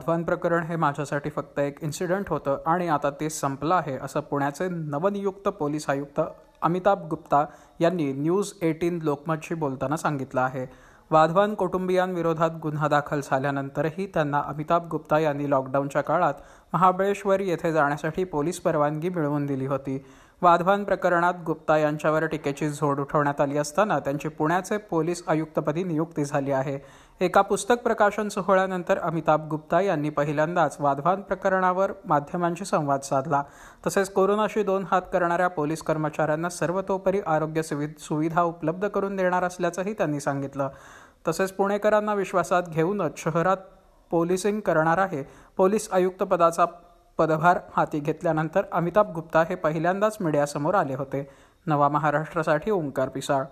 वाधवान प्रकरण हे माझ्यासाठी फक्त एक इन्सिडेंट होतं आणि आता ते संपलं आहे असं पुण्याचे नवनियुक्त पोलीस आयुक्त अमिताभ गुप्ता यांनी न्यूज एटीन लोकमतशी बोलताना सांगितलं आहे वाधवान कुटुंबियांविरोधात गुन्हा दाखल झाल्यानंतरही त्यांना अमिताभ गुप्ता यांनी लॉकडाऊनच्या काळात महाबळेश्वर येथे जाण्यासाठी पोलीस परवानगी मिळवून दिली होती वाधवान प्रकरणात गुप्ता यांच्यावर टीकेची झोड उठवण्यात आली असताना त्यांची पुण्याचे पोलीस आयुक्तपदी नियुक्ती झाली आहे एका पुस्तक प्रकाशन सोहळ्यानंतर अमिताभ गुप्ता यांनी पहिल्यांदाच वाधवान प्रकरणावर माध्यमांशी संवाद साधला तसेच कोरोनाशी दोन हात करणाऱ्या पोलीस कर्मचाऱ्यांना सर्वतोपरी आरोग्य सुविधा उपलब्ध करून देणार असल्याचंही त्यांनी सांगितलं तसेच पुणेकरांना विश्वासात घेऊनच शहरात पोलिसिंग करणार आहे पोलीस आयुक्त पदाचा पदभार हाती घेतल्यानंतर अमिताभ गुप्ता हे पहिल्यांदाच मीडियासमोर आले होते नवा महाराष्ट्रासाठी ओंकार पिसाळ